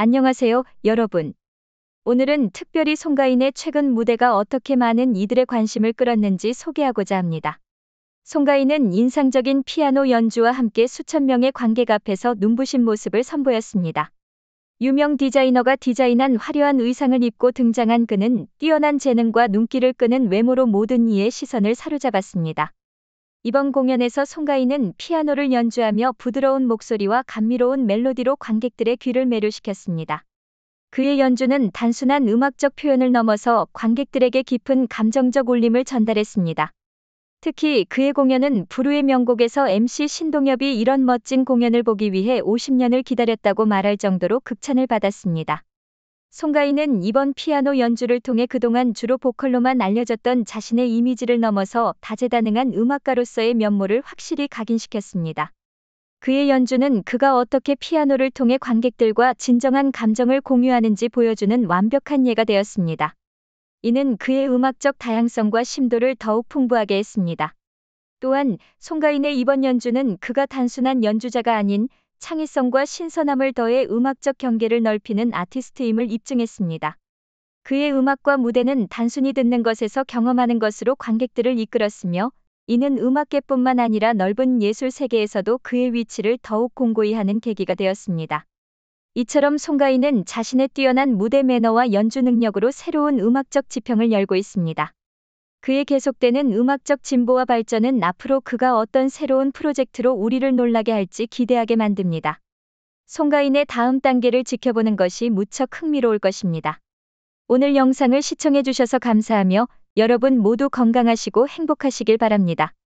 안녕하세요, 여러분. 오늘은 특별히 송가인의 최근 무대가 어떻게 많은 이들의 관심을 끌었는지 소개하고자 합니다. 송가인은 인상적인 피아노 연주와 함께 수천 명의 관객 앞에서 눈부신 모습을 선보였습니다. 유명 디자이너가 디자인한 화려한 의상을 입고 등장한 그는 뛰어난 재능과 눈길을 끄는 외모로 모든 이의 시선을 사로잡았습니다. 이번 공연에서 송가인은 피아노를 연주하며 부드러운 목소리와 감미로운 멜로디로 관객들의 귀를 매료시켰습니다. 그의 연주는 단순한 음악적 표현을 넘어서 관객들에게 깊은 감정적 울림을 전달했습니다. 특히 그의 공연은 부르의 명곡에서 MC 신동엽이 이런 멋진 공연을 보기 위해 50년을 기다렸다고 말할 정도로 극찬을 받았습니다. 송가인은 이번 피아노 연주를 통해 그동안 주로 보컬로만 알려졌던 자신의 이미지를 넘어서 다재다능한 음악가로서의 면모를 확실히 각인시켰습니다. 그의 연주는 그가 어떻게 피아노를 통해 관객들과 진정한 감정을 공유하는지 보여주는 완벽한 예가 되었습니다. 이는 그의 음악적 다양성과 심도를 더욱 풍부하게 했습니다. 또한 송가인의 이번 연주는 그가 단순한 연주자가 아닌 창의성과 신선함을 더해 음악적 경계를 넓히는 아티스트임을 입증했습니다. 그의 음악과 무대는 단순히 듣는 것에서 경험하는 것으로 관객들을 이끌었으며 이는 음악계뿐만 아니라 넓은 예술 세계에서도 그의 위치를 더욱 공고히 하는 계기가 되었습니다. 이처럼 송가인은 자신의 뛰어난 무대 매너와 연주 능력으로 새로운 음악적 지평을 열고 있습니다. 그의 계속되는 음악적 진보와 발전은 앞으로 그가 어떤 새로운 프로젝트로 우리를 놀라게 할지 기대하게 만듭니다. 송가인의 다음 단계를 지켜보는 것이 무척 흥미로울 것입니다. 오늘 영상을 시청해주셔서 감사하며 여러분 모두 건강하시고 행복하시길 바랍니다.